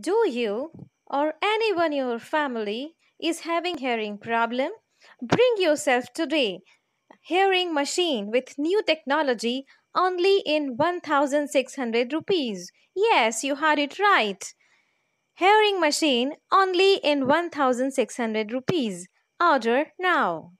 Do you or anyone in your family is having hearing problem? Bring yourself today hearing machine with new technology only in 1600 rupees. Yes, you heard it right. Hearing machine only in 1600 rupees. Order now.